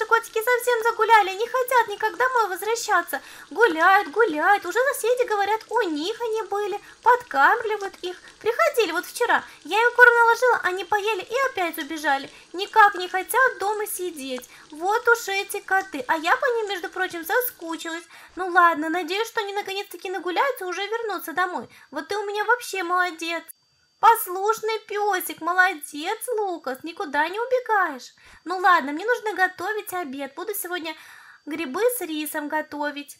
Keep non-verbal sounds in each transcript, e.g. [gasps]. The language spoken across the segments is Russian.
Наши котики совсем загуляли, не хотят никак домой возвращаться. Гуляют, гуляют, уже соседи говорят, у них они были, подкармливают их. Приходили вот вчера, я им корм наложила, они поели и опять убежали. Никак не хотят дома сидеть. Вот уж эти коты. А я по ним, между прочим, соскучилась. Ну ладно, надеюсь, что они наконец-таки нагуляются и уже вернутся домой. Вот ты у меня вообще молодец. Послушный песик, молодец, Лукас, никуда не убегаешь. Ну ладно, мне нужно готовить обед. Буду сегодня грибы с рисом готовить.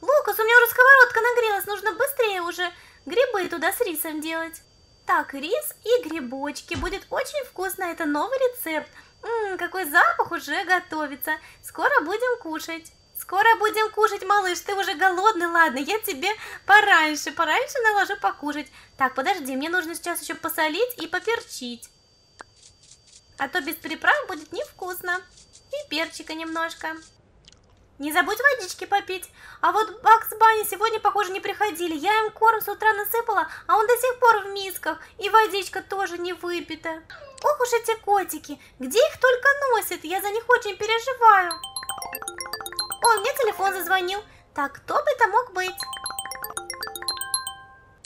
Лукас, у меня уже сковородка нагрелась, нужно быстрее уже грибы туда с рисом делать. Так, рис и грибочки. Будет очень вкусно, это новый рецепт. Ммм, какой запах уже готовится. Скоро будем кушать. Скоро будем кушать, малыш, ты уже голодный, ладно, я тебе пораньше, пораньше наложу покушать. Так, подожди, мне нужно сейчас еще посолить и поперчить. А то без приправ будет невкусно. И перчика немножко. Не забудь водички попить. А вот Бакс Банни сегодня, похоже, не приходили. Я им корм с утра насыпала, а он до сих пор в мисках. И водичка тоже не выпита. Ох уж эти котики, где их только носят, я за них очень переживаю. О, мне телефон зазвонил. Так, кто бы это мог быть?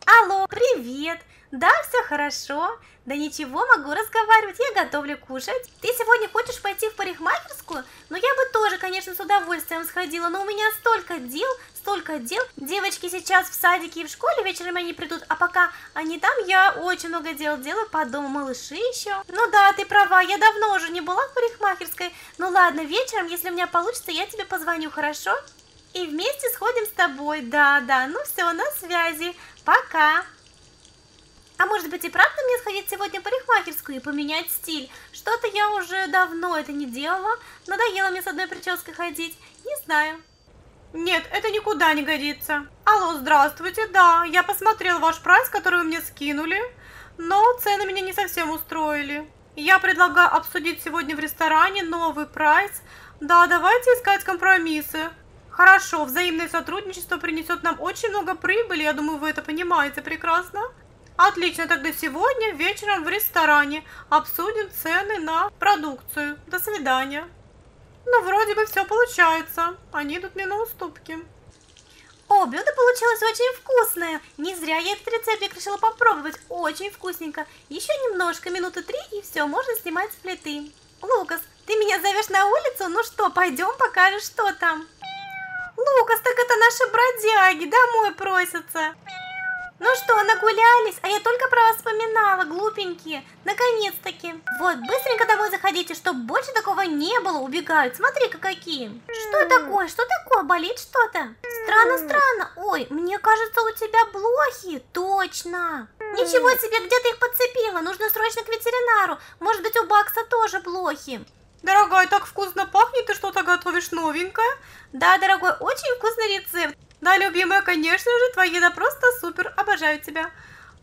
Алло, привет. Да, все хорошо. Да ничего, могу разговаривать, я готовлю кушать. Ты сегодня хочешь пойти в парикмахерскую? Ну я бы тоже, конечно, с удовольствием сходила, но у меня столько дел, столько дел. Девочки сейчас в садике и в школе, вечером они придут, а пока они там, я очень много дел делаю по дому, малыши еще. Ну да, ты права, я давно уже не была в парикмахерской. Ну ладно, вечером, если у меня получится, я тебе позвоню, хорошо? И вместе сходим с тобой, да-да, ну все, на связи, пока! А может быть и правда мне сходить сегодня в парикмахерскую и поменять стиль? Что-то я уже давно это не делала. Надоело мне с одной прической ходить. Не знаю. Нет, это никуда не годится. Алло, здравствуйте, да, я посмотрел ваш прайс, который вы мне скинули, но цены меня не совсем устроили. Я предлагаю обсудить сегодня в ресторане новый прайс. Да, давайте искать компромиссы. Хорошо, взаимное сотрудничество принесет нам очень много прибыли, я думаю, вы это понимаете прекрасно. Отлично, тогда сегодня вечером в ресторане обсудим цены на продукцию. До свидания. Ну, вроде бы все получается. Они идут мне на уступки. О, блюдо получилось очень вкусное. Не зря я этот рецепт решила попробовать. Очень вкусненько. Еще немножко, минуты три, и все, можно снимать с плиты. Лукас, ты меня зовешь на улицу? Ну что, пойдем покажешь, что там. Лукас, так это наши бродяги, домой просятся. Ну что, нагулялись? А я только про вас вспоминала, глупенькие. Наконец-таки. Вот, быстренько домой заходите, чтобы больше такого не было. Убегают. Смотри-ка какие. Что такое? Что такое? Болит что-то? Странно-странно. Ой, мне кажется, у тебя блохи. Точно. Ничего себе, где ты их подцепила? Нужно срочно к ветеринару. Может быть, у Бакса тоже блохи. Дорогая, так вкусно пахнет, ты что-то готовишь новенькое? Да, дорогой, очень вкусный рецепт. Да, любимая, конечно же, твоя просто супер, обожаю тебя.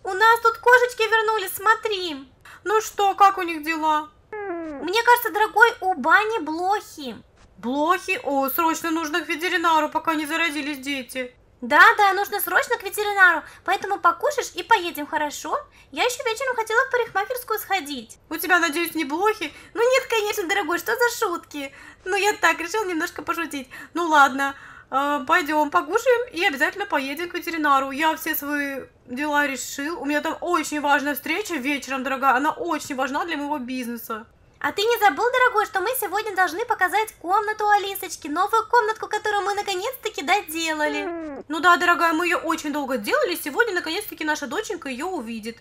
У нас тут кошечки вернулись, смотри. Ну что, как у них дела? Мне кажется, дорогой, у бани блохи. Блохи? О, срочно нужно к ветеринару, пока не заразились дети. Да-да, нужно срочно к ветеринару, поэтому покушаешь и поедем, хорошо? Я еще вечером хотела в парикмахерскую сходить. У тебя, надеюсь, не блохи? Ну нет, конечно, дорогой, что за шутки? Ну я так, решил немножко пошутить. Ну ладно, Э, пойдем покушаем и обязательно поедем к ветеринару. Я все свои дела решил. У меня там очень важная встреча вечером, дорогая. Она очень важна для моего бизнеса. А ты не забыл, дорогой, что мы сегодня должны показать комнату Алисочки, новую комнатку, которую мы наконец-таки доделали. Ну да, дорогая, мы ее очень долго делали, сегодня наконец-таки наша доченька ее увидит.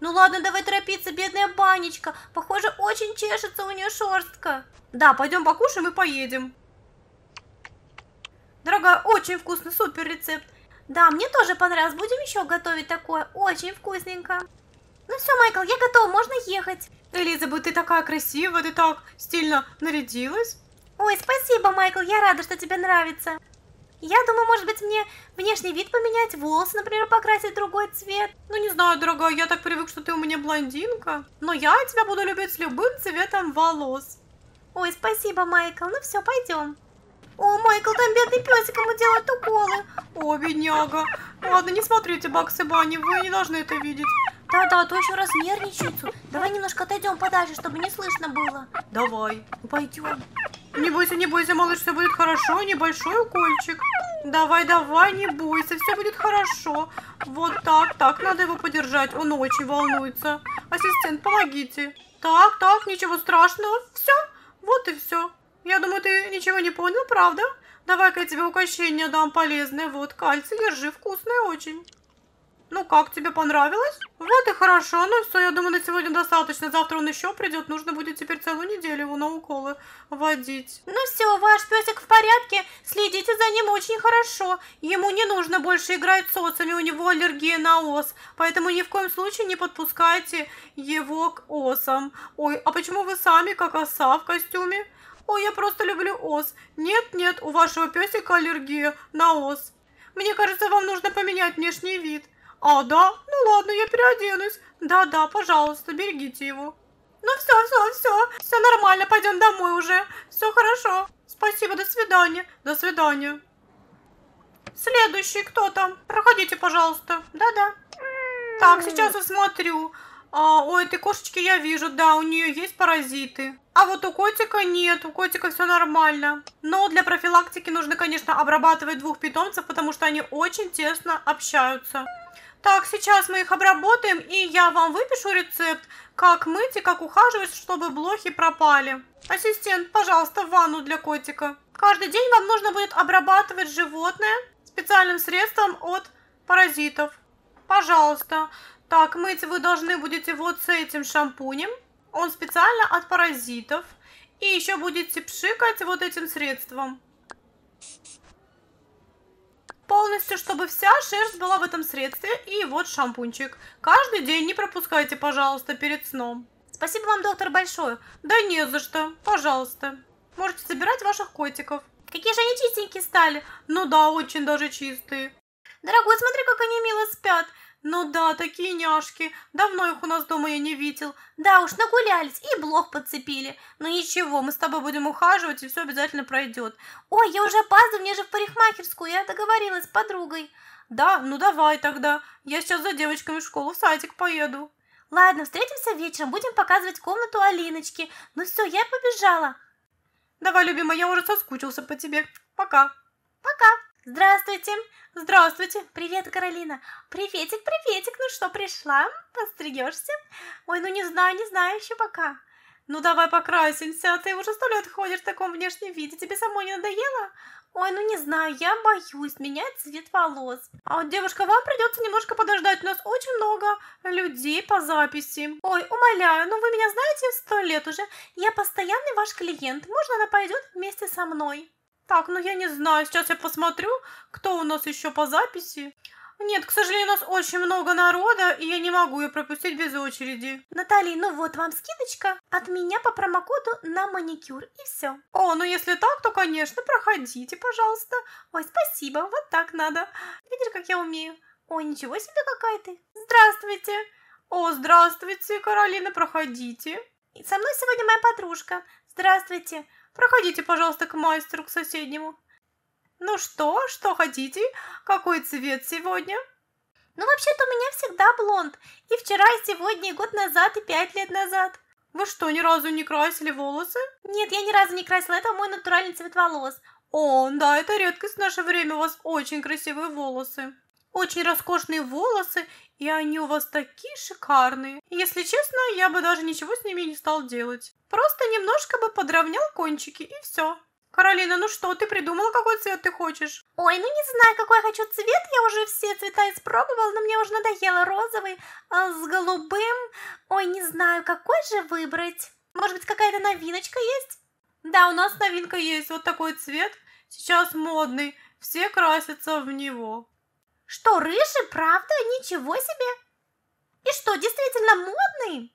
Ну ладно, давай торопиться, бедная банечка, похоже, очень чешется у нее шерстка. Да, пойдем покушаем и поедем. Дорогая, очень вкусно, супер рецепт. Да, мне тоже понравилось, будем еще готовить такое, очень вкусненько. Ну все, Майкл, я готова, можно ехать. Элизабет, ты такая красивая, ты так стильно нарядилась. Ой, спасибо, Майкл, я рада, что тебе нравится. Я думаю, может быть, мне внешний вид поменять, волосы, например, покрасить другой цвет. Ну, не знаю, дорогая, я так привык, что ты у меня блондинка. Но я тебя буду любить с любым цветом волос. Ой, спасибо, Майкл. Ну все, пойдем. О, Майкл, там бедный песик, ему делают уколы. О, бедняга. Ладно, не смотрите, Бакс и Банни, вы не должны это видеть. Да-да, а то еще раз нервничаются. Давай немножко отойдем подальше, чтобы не слышно было. Давай. Пойдем. Не бойся, не бойся, малыш, все будет хорошо, небольшой укольчик. Давай, давай, не бойся, все будет хорошо. Вот так, так, надо его подержать, он очень волнуется. Ассистент, помогите. Так, так, ничего страшного, все, вот и все. Я думаю, ты ничего не понял, правда? Давай-ка я тебе угощение дам полезное. Вот, кальций, держи, вкусное очень. Ну как, тебе понравилось? Вот и хорошо. Ну все, я думаю, на сегодня достаточно. Завтра он еще придет. Нужно будет теперь целую неделю его на уколы водить. Ну все, ваш песик в порядке. Следите за ним очень хорошо. Ему не нужно больше играть с осами. У него аллергия на ос. Поэтому ни в коем случае не подпускайте его к осам. Ой, а почему вы сами как оса в костюме? «О, я просто люблю ос. Нет-нет, у вашего песика аллергия на ос. Мне кажется, вам нужно поменять внешний вид». «А, да? Ну ладно, я переоденусь. Да-да, пожалуйста, берегите его». «Ну все, все, все, все нормально, пойдем домой уже. Все хорошо. Спасибо, до свидания. До свидания». «Следующий кто там? Проходите, пожалуйста. Да-да». Так, сейчас я смотрю. А, у этой кошечки я вижу, да, у нее есть паразиты. А вот у котика нет, у котика все нормально. Но для профилактики нужно, конечно, обрабатывать двух питомцев, потому что они очень тесно общаются. Так, сейчас мы их обработаем, и я вам выпишу рецепт, как мыть и как ухаживать, чтобы блохи пропали. Ассистент, пожалуйста, ванну для котика. Каждый день вам нужно будет обрабатывать животное специальным средством от паразитов. Пожалуйста. Так, мыть вы должны будете вот с этим шампунем. Он специально от паразитов. И еще будете пшикать вот этим средством. Полностью, чтобы вся шерсть была в этом средстве. И вот шампунчик. Каждый день не пропускайте, пожалуйста, перед сном. Спасибо вам, доктор, большое. Да не за что. Пожалуйста. Можете собирать ваших котиков. Какие же они чистенькие стали. Ну да, очень даже чистые. Дорогой, смотри, как они мило спят. «Ну да, такие няшки. Давно их у нас дома я не видел. Да уж, нагулялись и блох подцепили. Но ну ничего, мы с тобой будем ухаживать, и все обязательно пройдет». «Ой, я уже опаздываю, мне же в парикмахерскую, я договорилась с подругой». «Да, ну давай тогда. Я сейчас за девочками в школу в садик поеду». «Ладно, встретимся вечером, будем показывать комнату Алиночки. Ну все, я побежала». «Давай, любимая, я уже соскучился по тебе. Пока». «Пока». Здравствуйте! Здравствуйте! Привет, Каролина! Приветик, приветик! Ну что, пришла? Постригешься? Ой, ну не знаю, не знаю еще пока. Ну давай покрасимся, а ты уже сто лет ходишь в таком внешнем виде, тебе самой не надоело? Ой, ну не знаю, я боюсь менять цвет волос. А вот, девушка, вам придется немножко подождать, у нас очень много людей по записи. Ой, умоляю, ну вы меня знаете сто лет уже, я постоянный ваш клиент, можно она пойдет вместе со мной? Так, ну я не знаю, сейчас я посмотрю, кто у нас еще по записи. Нет, к сожалению, у нас очень много народа, и я не могу ее пропустить без очереди. Натали, ну вот вам скидочка от меня по промокоду на маникюр, и все. О, ну если так, то, конечно, проходите, пожалуйста. Ой, спасибо, вот так надо. Видишь, как я умею? О, ничего себе, какая ты. Здравствуйте. О, здравствуйте, Каролина, проходите. И со мной сегодня моя подружка. Здравствуйте. Проходите, пожалуйста, к мастеру, к соседнему. Ну что, что хотите? Какой цвет сегодня? Ну, вообще-то у меня всегда блонд. И вчера, и сегодня, и год назад, и пять лет назад. Вы что, ни разу не красили волосы? Нет, я ни разу не красила, это мой натуральный цвет волос. О, да, это редкость в наше время, у вас очень красивые волосы. Очень роскошные волосы и они у вас такие шикарные. Если честно, я бы даже ничего с ними не стал делать. Просто немножко бы подровнял кончики, и все. Каролина, ну что, ты придумала, какой цвет ты хочешь? Ой, ну не знаю, какой я хочу цвет, я уже все цвета испробовала, но мне уже надоело розовый а с голубым. Ой, не знаю, какой же выбрать? Может быть, какая-то новиночка есть? Да, у нас новинка есть, вот такой цвет, сейчас модный, все красятся в него что рыжий, правда, ничего себе. И что, действительно модный?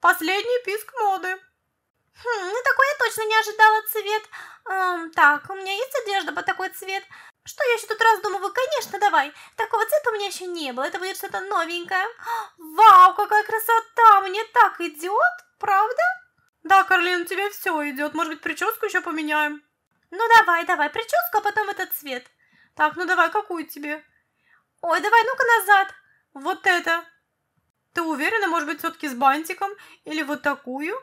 Последний писк моды. Хм, ну такой я точно не ожидала цвет. Эм, так, у меня есть одежда под такой цвет. Что я еще тут раздумываю? Конечно, давай. Такого цвета у меня еще не было. Это будет что-то новенькое. [gasps] Вау, какая красота! Мне так идет, правда? Да, Карлин, тебе все идет. Может быть, прическу еще поменяем? Ну давай, давай, прическу, а потом этот цвет. Так, ну давай, какую тебе? Ой, давай, ну-ка назад. Вот это. Ты уверена, может быть, все-таки с бантиком? Или вот такую?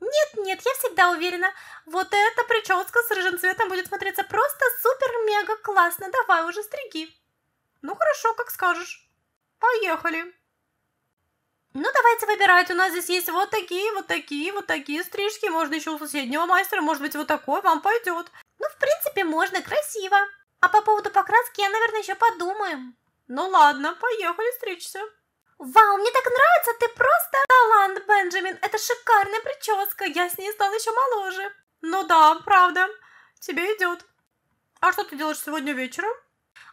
Нет-нет, я всегда уверена. Вот эта прическа с рыжим цветом будет смотреться просто супер-мега-классно. Давай уже стриги. Ну хорошо, как скажешь. Поехали. Ну, давайте выбирать. У нас здесь есть вот такие, вот такие, вот такие стрижки. Можно еще у соседнего мастера. Может быть, вот такой вам пойдет. Ну, в принципе, можно красиво. А по поводу покраски я, наверное, еще подумаю. Ну ладно, поехали встречаться. Вау, мне так нравится, ты просто талант, Бенджамин. Это шикарная прическа, я с ней стала еще моложе. Ну да, правда, тебе идет. А что ты делаешь сегодня вечером?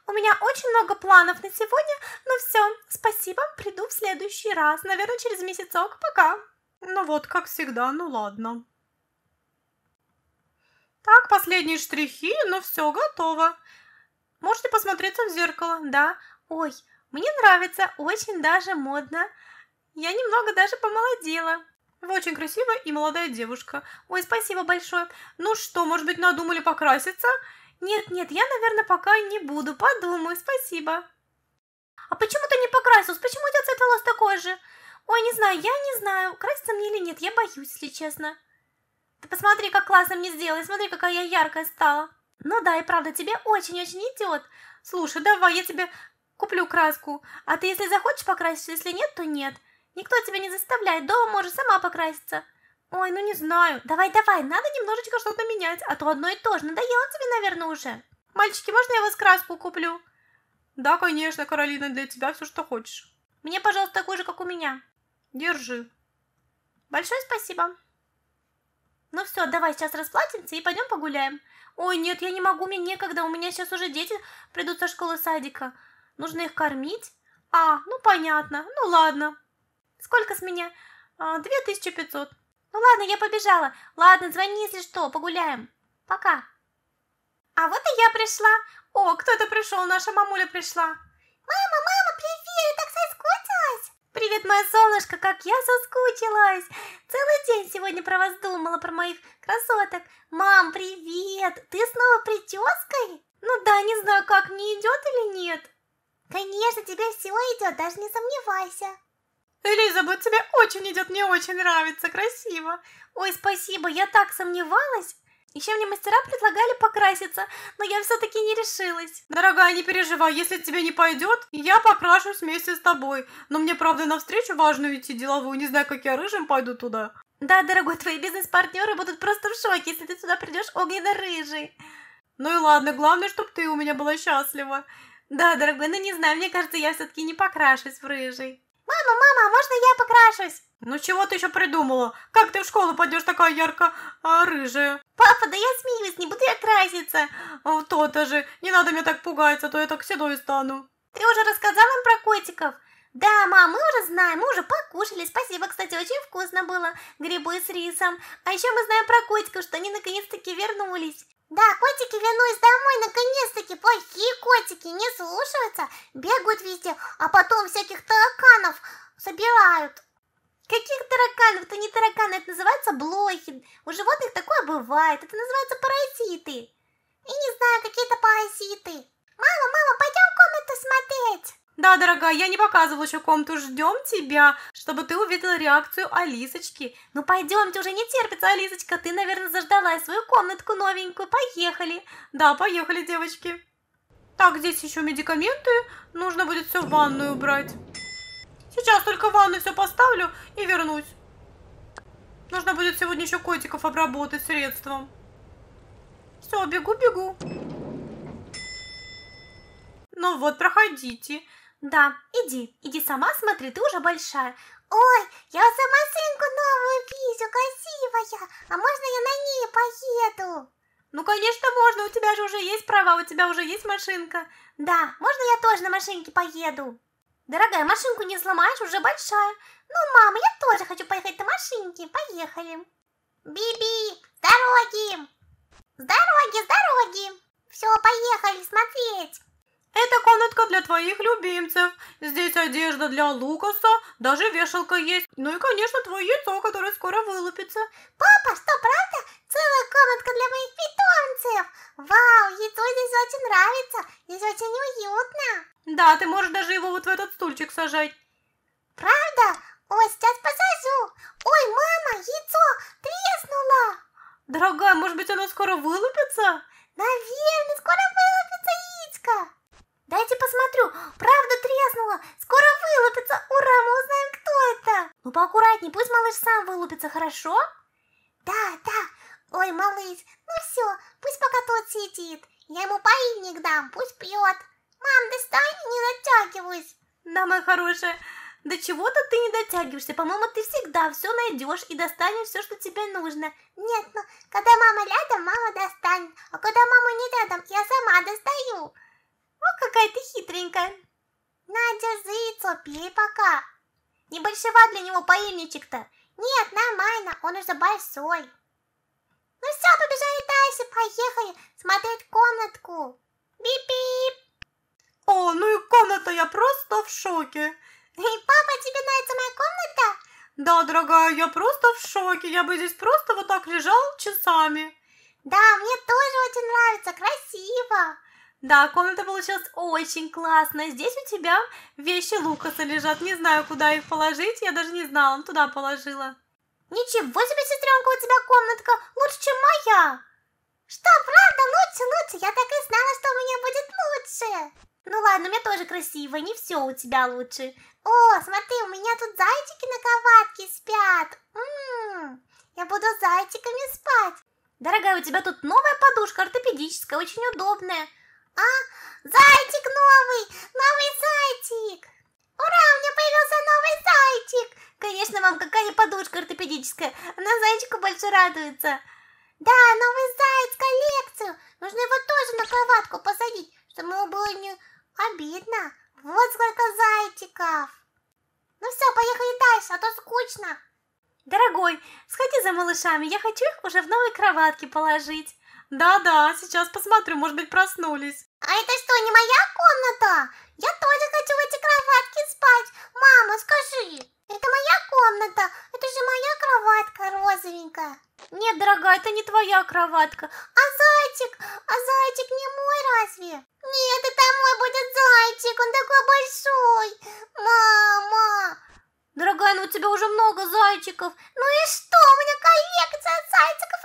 У меня очень много планов на сегодня, но все, спасибо, приду в следующий раз, наверное, через месяцок, пока. Ну вот, как всегда, ну ладно. Так, последние штрихи, но ну все готово. Можете посмотреться в зеркало, да? «Ой, мне нравится, очень даже модно. Я немного даже помолодела». «Вы очень красивая и молодая девушка. Ой, спасибо большое. Ну что, может быть, надумали покраситься?» «Нет-нет, я, наверное, пока не буду. Подумаю, спасибо». «А почему ты не покрасилась? Почему у тебя цвет волос такой же?» «Ой, не знаю, я не знаю, краситься мне или нет, я боюсь, если честно». «Ты посмотри, как классно мне сделали, смотри, какая я яркая стала». «Ну да, и правда, тебе очень-очень идет. Слушай, давай я тебе Куплю краску, а ты если захочешь покрасишься, если нет, то нет. Никто тебя не заставляет, дома можешь сама покраситься. Ой, ну не знаю. Давай-давай, надо немножечко что-то менять, а то одно и то же. Надоело тебе, наверное, уже. Мальчики, можно я вас краску куплю? Да, конечно, Каролина, для тебя все, что хочешь. Мне, пожалуйста, такой же, как у меня. Держи. Большое спасибо. Ну все, давай сейчас расплатимся и пойдем погуляем. Ой, нет, я не могу, мне некогда, у меня сейчас уже дети придут со школы садика. Нужно их кормить? А, ну понятно, ну ладно. Сколько с меня? А, две тысячи пятьсот. Ну ладно, я побежала. Ладно, звони, если что, погуляем. Пока. А вот и я пришла. О, кто-то пришел, наша мамуля пришла. Мама, мама, привет, так соскучилась. Привет, мое солнышко, как я соскучилась. Целый день сегодня про вас думала, про моих красоток. Мам, привет, ты снова прической? Ну да, не знаю, как, мне идет или нет. Конечно, тебе все идет, даже не сомневайся. Элизабет, тебе очень идет, мне очень нравится, красиво. Ой, спасибо, я так сомневалась. Еще мне мастера предлагали покраситься, но я все-таки не решилась. Дорогая, не переживай, если тебе не пойдет, я покрашусь вместе с тобой. Но мне, правда, навстречу важно идти деловую, не знаю, как я рыжим пойду туда. Да, дорогой, твои бизнес-партнеры будут просто в шоке, если ты туда придешь огненно-рыжий. Ну и ладно, главное, чтобы ты у меня была счастлива. Да, дорогой, ну не знаю, мне кажется, я все-таки не покрашусь в рыжий. Мама, мама, а можно я покрашусь? Ну чего ты еще придумала? Как ты в школу пойдешь такая ярко-рыжая? А, Папа, да я смеюсь, не буду я краситься. То-то а, же, не надо меня так пугать, то я так седой стану. Ты уже рассказала им про котиков? Да, мам, мы уже знаем, мы уже покушали. Спасибо, кстати, очень вкусно было. Грибы с рисом. А еще мы знаем про котиков, что они наконец-таки вернулись. Да, котики, вернулись домой, наконец-таки, плохие котики, не слушаются, бегают везде, а потом всяких тараканов собирают. Каких тараканов? Это не тараканы, это называется блохи. У животных такое бывает, это называется паразиты. И не знаю, какие-то паразиты. Да, дорогая, я не показывала еще комнату, ждем тебя, чтобы ты увидела реакцию Алисочки. Ну пойдемте, уже не терпится, Алисочка, ты, наверное, заждалась свою комнатку новенькую, поехали. Да, поехали, девочки. Так, здесь еще медикаменты, нужно будет все в ванную убрать. Сейчас только в ванну все поставлю и вернусь. Нужно будет сегодня еще котиков обработать средством. Все, бегу-бегу. Ну вот, проходите. Да, иди, иди сама смотри, ты уже большая. Ой, я сама машинку новую вижу, красивая. А можно я на ней поеду? Ну, конечно, можно, у тебя же уже есть права, у тебя уже есть машинка. Да, можно я тоже на машинке поеду? Дорогая, машинку не сломаешь, уже большая. Ну, мама, я тоже хочу поехать на машинке, поехали. Биби, с дороги! С дороги, с дороги! Все, поехали смотреть! Это комнатка для твоих любимцев. Здесь одежда для Лукаса, даже вешалка есть. Ну и, конечно, твое яйцо, которое скоро вылупится. Папа, что, правда? Целая комнатка для моих питомцев. Вау, яйцо здесь очень нравится. Здесь очень уютно. Да, ты можешь даже его вот в этот стульчик сажать. Правда? Ой, сейчас посажу. Ой, мама, яйцо треснуло. Дорогая, может быть, оно скоро вылупится? Наверное, скоро вылупится яичко. Дайте посмотрю, правда треснула, скоро вылупится, ура, мы узнаем, кто это. Ну поаккуратнее, пусть малыш сам вылупится, хорошо? Да, да, ой, малыш, ну все, пусть пока тот сидит, я ему поильник дам, пусть пьет. Мам, достань, не дотягиваюсь. Да, моя хорошая, до чего-то ты не дотягиваешься. По-моему, ты всегда все найдешь и достанешь все, что тебе нужно. Нет, ну, когда мама рядом, мама достанет. А когда мама не рядом, я сама достаю. О, какая ты хитренькая. Надя, зыцо, пей пока. Не для него поильничек-то. Нет, нормально, он уже большой. Ну все, побежали дальше, поехали смотреть комнатку. Бип-бип. О, ну и комната, я просто в шоке. Эй, папа, тебе нравится моя комната? Да, дорогая, я просто в шоке. Я бы здесь просто вот так лежал часами. Да, мне тоже очень нравится, красиво. Да, комната получилась очень классная. Здесь у тебя вещи Лукаса лежат. Не знаю, куда их положить. Я даже не знала, он туда положила. Ничего себе, сестренка, у тебя комнатка лучше, чем моя. Что, правда, лучше, лучше? Я так и знала, что у меня будет лучше. Ну ладно, у меня тоже красиво, не все у тебя лучше. О, смотри, у меня тут зайчики на кроватке спят. Ммм, я буду зайчиками спать. Дорогая, у тебя тут новая подушка ортопедическая, очень удобная. А, зайчик новый, новый зайчик. Ура, у меня появился новый зайчик. Конечно, мам, какая подушка ортопедическая. Она зайчику больше радуется. Да, новый заяц коллекцию. Нужно его тоже на кроватку посадить, чтобы ему было не обидно. Вот сколько зайчиков. Ну все, поехали дальше, а то скучно. Дорогой, сходи за малышами, я хочу их уже в новой кроватке положить. Да-да, сейчас посмотрю, может быть, проснулись. А это что, не моя комната? Я тоже хочу в эти кроватки спать. Мама, скажи. Это моя комната. Это же моя кроватка розовенькая. Нет, дорогая, это не твоя кроватка. А зайчик? А зайчик не мой разве? Нет, это мой будет зайчик. Он такой большой. Мама. Дорогая, ну у тебя уже много зайчиков. Ну и что? У меня коллекция зайчиков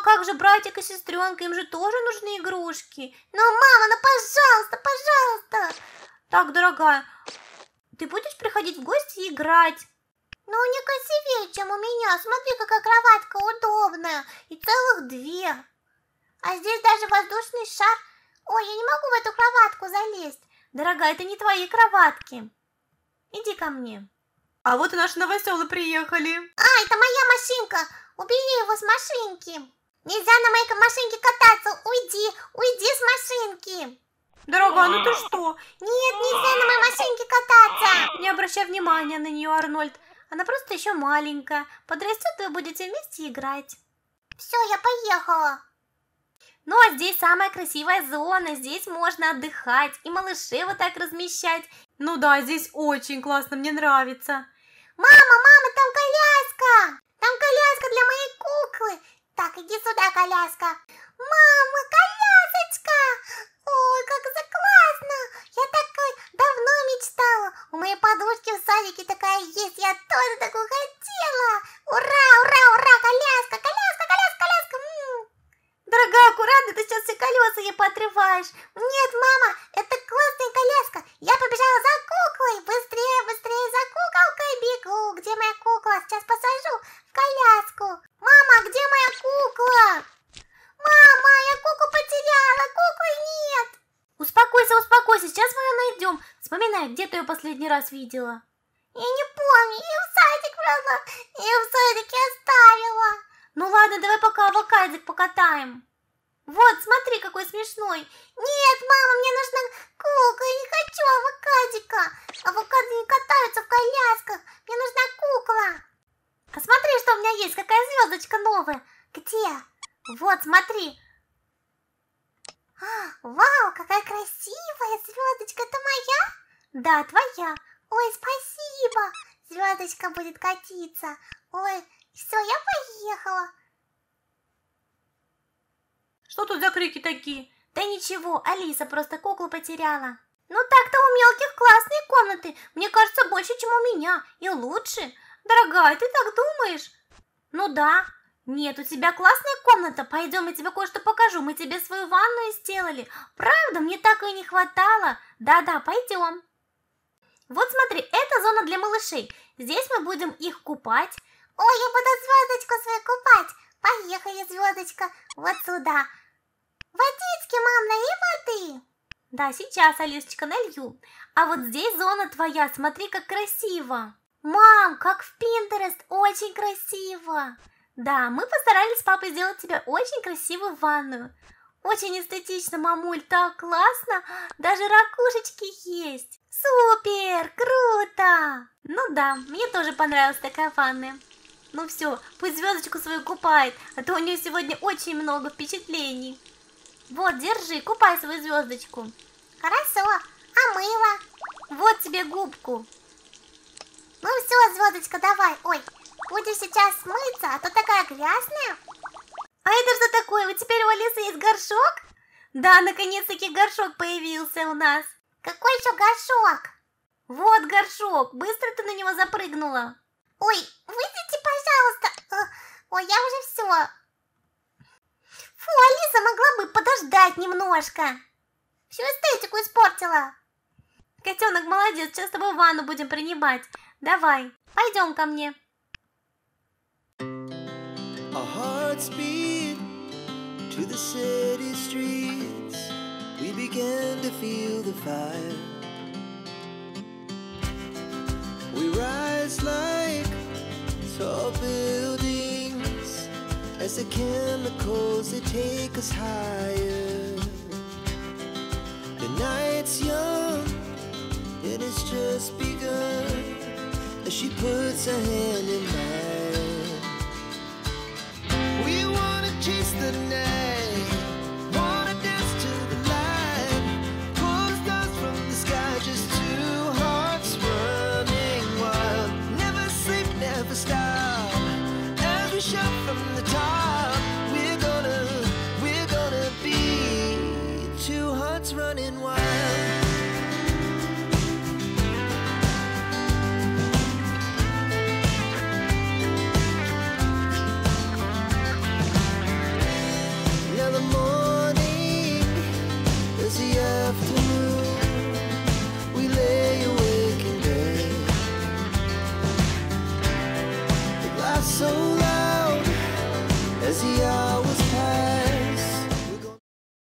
как же братик и сестренка? Им же тоже нужны игрушки. Ну, мама, ну пожалуйста, пожалуйста. Так, дорогая, ты будешь приходить в гости и играть? Ну, не красивее, чем у меня. Смотри, какая кроватка удобная. И целых две. А здесь даже воздушный шар. Ой, я не могу в эту кроватку залезть. Дорогая, это не твои кроватки. Иди ко мне. А вот и наши новоселы приехали. А, это моя машинка. Убери его с машинки. Нельзя на моей машинке кататься! Уйди! Уйди с машинки! Дорогая, ну ты что? Нет, нельзя на моей машинке кататься! Не обращай внимания на нее, Арнольд. Она просто еще маленькая. Подрастет, вы будете вместе играть. Все, я поехала. Ну а здесь самая красивая зона, здесь можно отдыхать и малышей вот так размещать. Ну да, здесь очень классно, мне нравится. Мама, мама, там коляска! Там коляска для моей куклы! Так, иди сюда, коляска. Мама, колясочка! Ой, как это классно! Я такой давно мечтала. У моей подружки в садике такая есть. Я тоже такую раз видела? Я не помню, я в садик брала, я в садике оставила. Ну ладно, давай пока авокадик покатаем. Вот, смотри, какой смешной. Нет, мама, мне нужна кукла, я не хочу авокадика. Авокады не катаются в колясках, мне нужна кукла. А смотри, что у меня есть, какая звездочка новая. Где? Вот, смотри. А, вау, какая красивая звездочка, это моя? Да, твоя. Ой, спасибо! Звездочка будет катиться. Ой, все, я поехала. Что тут за крики такие? Да ничего, Алиса просто куклу потеряла. Ну так-то у мелких классные комнаты, мне кажется, больше, чем у меня, и лучше. Дорогая, ты так думаешь? Ну да. Нет, у тебя классная комната, пойдем, я тебе кое-что покажу, мы тебе свою ванную сделали. Правда, мне так и не хватало. Да-да, пойдем. Вот смотри, это зона для малышей. Здесь мы будем их купать. Ой, я буду звездочку свою купать. Поехали, звездочка, вот сюда. Водички, мам, налей воды. Да, сейчас, Алисочка, налью. А вот здесь зона твоя, смотри, как красиво. Мам, как в Пинтерест, очень красиво. Да, мы постарались с папой сделать тебе очень красивую ванную. Очень эстетично, мамуль, так классно. Даже ракушечки есть. Супер, круто! Ну да, мне тоже понравилась такая ванная. Ну все, пусть звездочку свою купает, а то у нее сегодня очень много впечатлений. Вот, держи, купай свою звездочку. Хорошо, а мыло? Вот тебе губку. Ну все, звездочка, давай. Ой, будешь сейчас мыться, а то такая грязная. А это что такое? Вот теперь у Алисы есть горшок? Да, наконец-таки горшок появился у нас. Какой еще горшок? Вот горшок, быстро ты на него запрыгнула. Ой, выйдите, пожалуйста. Э, ой, я уже все. Фу, Алиса могла бы подождать немножко. Всю эстетику испортила. Котенок, молодец, сейчас с тобой ванну будем принимать. Давай, пойдем ко мне. Our hearts beat to the city street. Begin to feel the fire. We rise like tall buildings as the chemicals they take us higher. The night's young and it's just begun as she puts her hand in mine.